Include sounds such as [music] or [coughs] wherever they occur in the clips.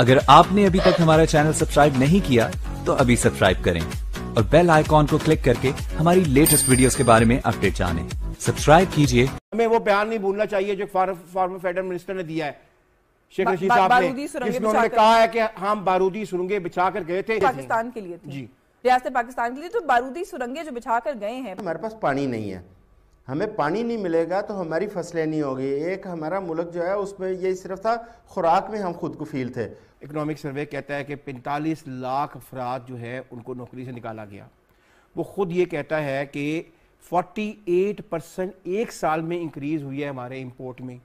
अगर आपने अभी तक हमारा चैनल सब्सक्राइब नहीं किया तो अभी सब्सक्राइब करें और बेल आइकॉन को क्लिक करके हमारी लेटेस्ट वीडियोस के बारे में अपडेट जानें। सब्सक्राइब कीजिए हमें वो बयान नहीं भूलना चाहिए जो फॉर्मर फेडरल मिनिस्टर ने दिया है शेख रशीद साहब ने उन्होंने कहा है कि हम बारूदी सुरंगे बिछा कर गए थे पाकिस्तान के लिए जी रियासत पाकिस्तान के लिए तो बारूदी सुरंगें जो बिछा कर गए हैं हमारे पास पानी नहीं है हमें पानी नहीं मिलेगा तो हमारी फसलें नहीं होगी एक हमारा मुल्क जो है उसमें ये सिर्फ था खुराक में हम खुद को फील थे इकनॉमिक सर्वे कहता है कि पैंतालीस लाख अफराद जो है उनको नौकरी से निकाला गया वो खुद ये कहता है कि 48 परसेंट एक साल में इंक्रीज हुई है हमारे इम्पोर्ट में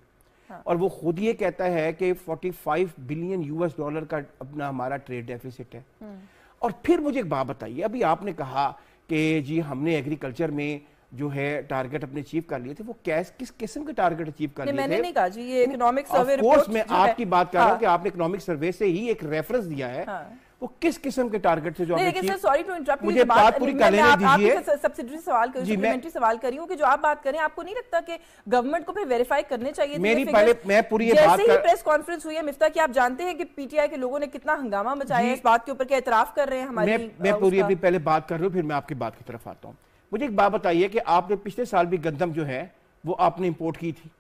हाँ। और वो खुद ये कहता है कि 45 बिलियन यूएस डॉलर का अपना हमारा ट्रेड डेफिसिट है हम्म। और फिर मुझे एक बात बताइए अभी आपने कहा कि जी हमने एग्रीकल्चर में जो है टारगेट अपने अचीव कर लिए थे वो कैस किस किस्म के टारगेट अचीव कर लिए मैंने नहीं कहा जी ये इकोनॉमिक सर्वे रिपोर्ट आपकी बात कर रहा हूँ हाँ। कि आपने इकोनॉमिक सर्वे से ही एक रेफरेंस दिया है हाँ। वो किस किस्म के टारगेट से जो आपने सॉरी टू इंटरप्ट मुझे बात पूरी लेने दीजिए सब्सिडरी सवाल कर सप्लीमेंट्री सवाल कर रही हूं कि जो आप बात करें आपको नहीं लगता कि गवर्नमेंट को फिर वेरीफाई करने चाहिए मेरी पहले मैं पूरी ये बात कर... प्रेस कॉन्फ्रेंस हुई है मिफ्ता की आप जानते हैं कि पीटीआई के लोगों ने कितना हंगामा मचाया है इस बात के ऊपर क्या एतराफ कर रहे हैं हमारे मैं पूरी अभी पहले बात कर रही हूँ फिर मैं आपकी बात की तरफ आता हूँ मुझे एक बात बताइए कि आपने पिछले साल भी गंदम जो है वो आपने इंपोर्ट की थी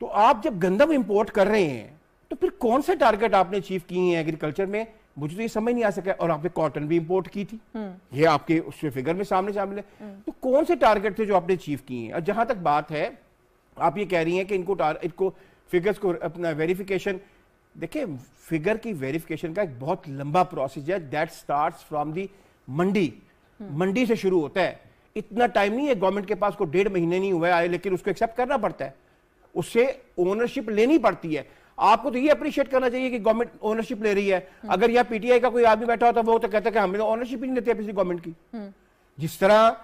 तो आप जब गंदम इंपोर्ट कर रहे हैं तो फिर कौन से टारगेट आपने अचीव किए हैं एग्रीकल्चर में मुझे तो ये समझ नहीं आ सका और आपने कॉटन भी इंपोर्ट की थी हम्म। ये आपके उस फिगर में सामने शामिल है हम्म। तो कौन से टारगेट थे जो आपने अचीव किए हैं और जहां तक बात है आप ये कह रही हैं कि इनको इनको फिगर्स को अपना वेरिफिकेशन देखिए फिगर की वेरिफिकेशन का एक बहुत लंबा प्रोसेस है that start from the mandi hmm. मंडी से शुरू होता है इतना टाइम नहीं है गवर्नमेंट के पास को डेढ़ महीने नहीं हुआ है लेकिन उसको एक्सेप्ट करना पड़ता है उससे ओनरशिप लेनी पड़ती है आपको तो ये अप्रिशिएट करना चाहिए कि गवर्नमेंट ओनरशिप ले रही है हम्म। अगर यहाँ पीटीआई का कोई आदमी बैठा होता वो तो कहता कि हमें ओनरशिप तो ही नहीं लेते पिछली गवर्नमेंट की हम्म। जिस तरह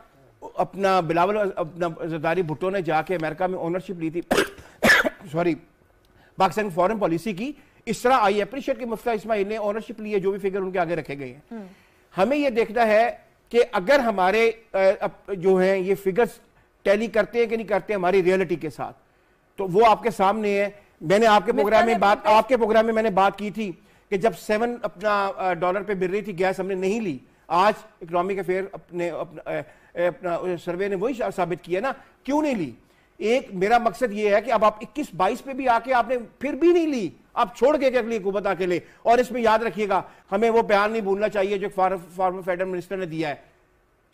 अपना बिलावल अपना जरदारी भुट्टो ने जाके अमेरिका में ओनरशिप ली थी सॉरी [coughs] पाकिस्तान की फॉरन पॉलिसी की इस तरह आई अप्रिशिएट की मुफ्ता इसमाइल ने ओनरशिप ली है जो भी फिगर उनके आगे रखे गए हैं हमें यह देखना है कि अगर हमारे जो हैं ये फिगर्स टैली करते हैं कि नहीं करते हमारी रियलिटी के साथ तो वो आपके सामने है मैंने आपके प्रोग्राम में बात आपके प्रोग्राम में मैंने बात की थी कि जब सेवन अपना डॉलर पे मिल रही थी गैस हमने नहीं ली आज इकोनॉमिक अफेयर अपने अपना, अपना सर्वे ने वही साबित किया ना क्यों नहीं ली एक मेरा मकसद यह है कि अब आप 21 22 पे भी आके आपने फिर भी नहीं ली आप छोड़ के अगली हुकूमत अकेले और इसमें याद रखिएगा हमें वो बयान नहीं भूलना चाहिए जो फॉर्मर फेडरल मिनिस्टर ने दिया है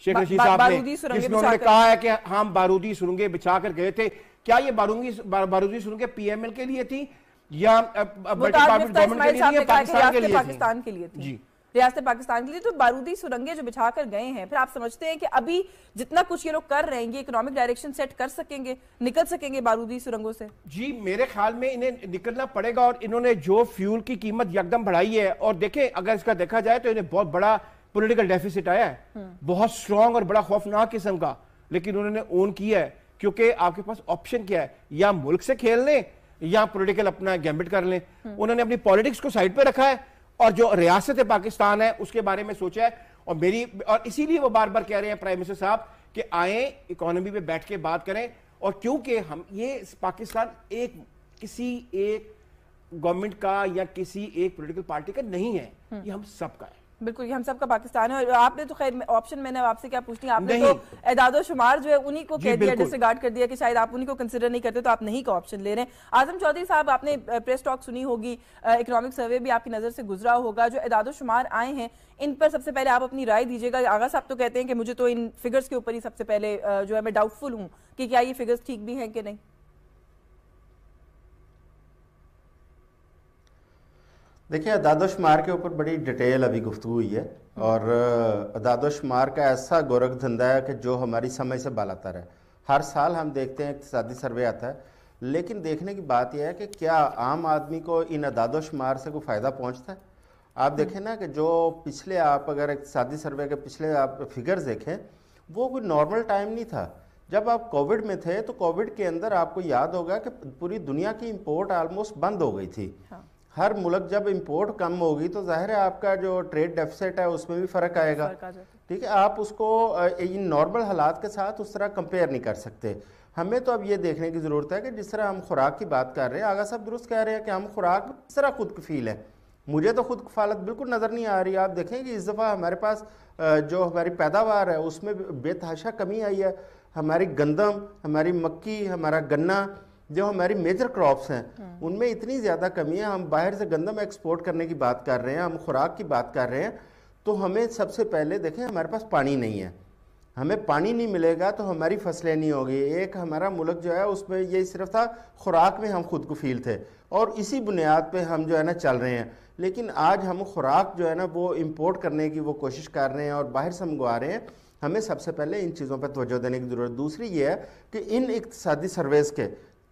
शेख रशीद साहब ने जिसमें तो उन्होंने कहा है कि हम बारूदी सुरंगे बिछा कर गए थे क्या ये बारूदी बारूदी सुरंगे पीएमएल के लिए थी या गवर्नमेंट के लिए पाकिस्तान के लिए जी रियासत पाकिस्तान के लिए तो बारूदी सुरंगे जो बिछा कर गए हैं फिर आप समझते हैं कि अभी जितना कुछ ये लोग कर रहे हैं इकोनॉमिक डायरेक्शन सेट कर सकेंगे निकल सकेंगे बारूदी सुरंगों से जी मेरे ख्याल में इन्हें निकलना पड़ेगा और इन्होंने जो फ्यूल की कीमत यकदम बढ़ाई है और देखे अगर इसका देखा जाए तो इन्हें बहुत बड़ा पोलिटिकल डेफिसिट आया है हम्म। बहुत स्ट्रॉन्ग और बड़ा खौफनाक किस्म का लेकिन उन्होंने ओन किया है क्योंकि आपके पास ऑप्शन क्या है या मुल्क से खेल लें या पोलिटिकल अपना गैम्बिट कर लें हम्म। उन्होंने अपनी पॉलिटिक्स को साइड पर रखा है और जो रियासत पाकिस्तान है उसके बारे में सोचा है और मेरी और इसीलिए वो बार बार कह रहे हैं प्राइम मिनिस्टर साहब कि आए इकोनॉमी पे बैठ के बात करें और क्योंकि हम ये पाकिस्तान एक किसी एक गवर्नमेंट का या किसी एक पॉलिटिकल पार्टी का नहीं है ये हम सबका है बिल्कुल ये हम सब का पाकिस्तान है और आपने तो खैर ऑप्शन मैंने आपसे क्या पूछनी आपने तो एदादो शुमार जो है उन्हीं को कह दिया डिसगार्ड कर दिया कि शायद आप उन्हीं को कंसिडर नहीं करते तो आप नहीं का ऑप्शन ले रहे हैं आजम चौधरी साहब आपने प्रेस टॉक सुनी होगी इकोनॉमिक सर्वे भी आपकी नज़र से गुजरा होगा जो एदादो शुमार आए हैं इन पर सबसे पहले आप अपनी राय दीजिएगा आगा साहब तो कहते हैं कि मुझे तो इन फिगर्स के ऊपर ही सबसे पहले जो है मैं डाउटफुल हूँ कि क्या ये फिगर्स ठीक भी हैं कि नहीं देखिए अदादोशुमार के ऊपर बड़ी डिटेल अभी गुफ्तु हुई है और अदादोशुमार का ऐसा गोरख धंधा है कि जो हमारी समय से बालातर है हर साल हम देखते हैं इकतदी सर्वे आता है लेकिन देखने की बात यह है कि क्या आम आदमी को इन अदादोशुमार से कोई फ़ायदा पहुँचता है आप हम्म। देखें ना कि जो पिछले आप अगर इकतदी सर्वे के पिछले आप फिगर्स देखें वो कोई नॉर्मल टाइम नहीं था जब आप कोविड में थे तो कोविड के अंदर आपको याद होगा कि पूरी दुनिया की इम्पोर्ट आलमोस्ट बंद हो गई थी हाँ। हर मुल्क जब इम्पोर्ट कम होगी तो ज़ाहिर है आपका जो ट्रेड डेफिसिट है उसमें भी फ़र्क आएगा ठीक है आप उसको इन नॉर्मल हालात के साथ उस तरह कंपेयर नहीं कर सकते हमें तो अब ये देखने की ज़रूरत है कि जिस तरह हम खुराक की बात कर रहे हैं आगा साहब दुरुस्त कह रहे हैं कि हम खुराक किस तरह खुद कफील है मुझे तो खुद कफालत बिल्कुल नज़र नहीं आ रही आप देखें कि इस दफ़ा हमारे पास जो हमारी पैदावार है उसमें बेतहाशा कमी आई है हमारी गंदम हमारी मक्की हमारा गन्ना जो हमारी मेजर क्रॉप्स हैं हाँ। उनमें इतनी ज़्यादा कमी है हम बाहर से गंदम एक्सपोर्ट करने की बात कर रहे हैं हम खुराक की बात कर रहे हैं तो हमें सबसे पहले देखें हमारे पास पानी नहीं है हमें पानी नहीं मिलेगा तो हमारी फसलें नहीं होगी एक हमारा मुल्क जो है उसमें ये सिर्फ था खुराक में हम खुद को फील थे और इसी बुनियाद पे हम जो है ना चल रहे हैं लेकिन आज हम खुराक जो है ना वो इम्पोर्ट करने की वो कोशिश कर रहे हैं और बाहर से मंगवा रहे हैं हमें सबसे पहले इन चीज़ों पर तोजह देने की ज़रूरत दूसरी ये है कि इन इकतदी सर्वेस के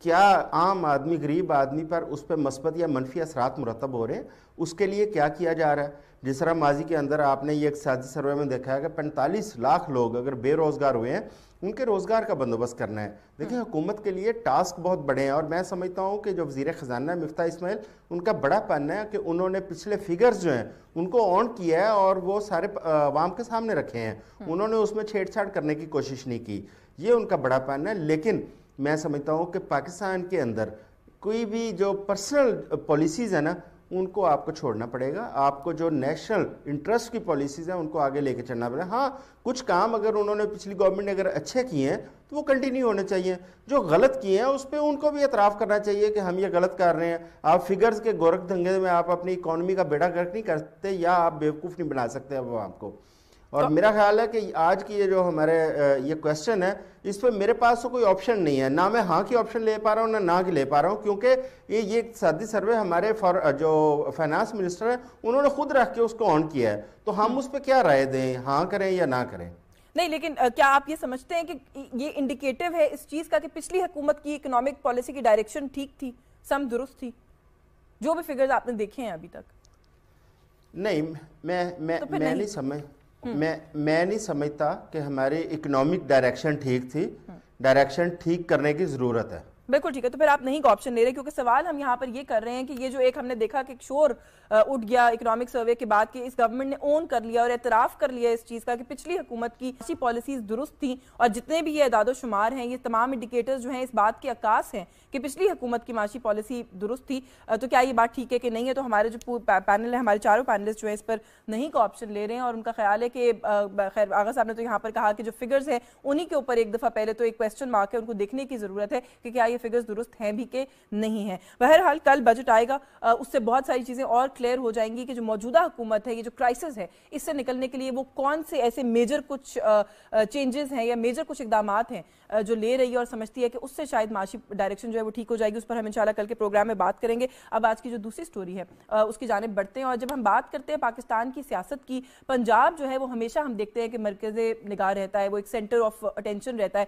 क्या आम आदमी गरीब आदमी पर उस पर मस्बत या मनफी असरात मुरतब हो रहे हैं उसके लिए क्या किया जा रहा है जिस तरह माजी के अंदर आपने ये एक साजी सर्वे में देखा है कि पैंतालीस लाख लोग अगर बेरोज़गार हुए हैं उनके रोज़गार का बंदोबस्त करना है देखिए हुकूमत के लिए टास्क बहुत बड़े हैं और मैं समझता हूँ कि जो वजीर ख़जाना है मफ्ता इसमाइल उनका बड़ा पन है कि उन्होंने पिछले फिगर्स जो हैं उनको ऑन किया है और वो सारे आवाम के सामने रखे हैं उन्होंने उसमें छेड़छाड़ करने की कोशिश नहीं की ये उनका बड़ा पन है लेकिन मैं समझता हूँ कि पाकिस्तान के अंदर कोई भी जो पर्सनल पॉलिसीज़ है ना उनको आपको छोड़ना पड़ेगा आपको जो नेशनल इंटरेस्ट की पॉलिसीज़ हैं उनको आगे लेके चलना पड़ेगा हाँ कुछ काम अगर उन्होंने पिछली गवर्नमेंट ने अगर अच्छे किए हैं तो वो कंटिन्यू होने चाहिए जो गलत किए हैं उस पर उनको भी एतराफ़ करना चाहिए कि हम ये गलत कर रहे हैं आप फिगर्स के गोरख दंगे में आप अपनी इकॉनमी का बेड़ा गर्क नहीं करते या आप बेवकूफ़ नहीं बना सकते अब आपको और तो- मेरा ख्याल है कि आज की ये जो हमारे ये क्वेश्चन है इस पर मेरे पास तो कोई ऑप्शन नहीं है ना मैं हाँ की ऑप्शन ले पा रहा हूँ ना ना की ले पा रहा हूँ क्योंकि ये ये शादी सर्वे हमारे फॉर जो फाइनेंस मिनिस्टर हैं उन्होंने खुद रख के उसको ऑन किया है तो हम हम्म। उस पर क्या राय दें हाँ करें या ना करें नहीं लेकिन क्या आप ये समझते हैं कि ये इंडिकेटिव है इस चीज़ का कि पिछली हुकूमत की इकोनॉमिक पॉलिसी की डायरेक्शन ठीक थी सम दुरुस्त थी जो भी फिगर्स आपने देखे हैं अभी तक नहीं मैं मैं तो मैं नहीं, नहीं समझ हम्म। मैं मैं नहीं समझता कि हमारी इकोनॉमिक डायरेक्शन ठीक थी डायरेक्शन हम्म। ठीक करने की ज़रूरत है बिल्कुल ठीक है तो फिर आप नहीं का ऑप्शन ले रहे क्योंकि सवाल हम यहाँ पर ये कर रहे हैं कि ये जो एक हमने देखा कि शोर उठ गया इकोनॉमिक सर्वे के बाद कि इस गवर्नमेंट ने ओन कर लिया और एतराफ़ कर लिया इस चीज़ का कि पिछली हुकूमत की अच्छी पॉलिसीज़ दुरुस्त थी और जितने भी ये अदाद शुमार हैं ये तमाम इंडिकेटर्स जो हैं इस बात के अक्स हैं कि पिछली हुकूमत की माशी पॉलिसी दुरुस्त थी तो क्या ये बात ठीक है कि नहीं है तो हमारे जो पैनल है हमारे चारों पैनलिस्ट जो है इस पर नहीं का ऑप्शन ले रहे हैं और उनका ख्याल है कि खैर आगा साहब ने तो यहाँ पर कहा कि जो फिगर्स है उन्हीं के ऊपर एक दफ़ा पहले तो एक क्वेश्चन मार्क है उनको देखने की ज़रूरत है कि क्या ये ये फिगर्स दुरुस्त हैं भी के नहीं है बहरहाल कल बजट आएगा उससे बहुत सारी चीज़ें और क्लियर हो जाएंगी कि जो मौजूदा हुकूमत है ये जो क्राइसिस है इससे निकलने के लिए वो कौन से ऐसे मेजर कुछ चेंजेस हैं या मेजर कुछ इकदाम हैं जो ले रही है और समझती है कि उससे शायद माशी डायरेक्शन जो है वो ठीक हो जाएगी उस पर हम इंशाल्लाह कल के प्रोग्राम में बात करेंगे अब आज की जो दूसरी स्टोरी है उसकी जानब बढ़ते हैं और जब हम बात करते हैं पाकिस्तान की सियासत की पंजाब जो है वो हमेशा हम देखते हैं कि मरकज निगाह रहता है वो एक सेंटर ऑफ अटेंशन रहता है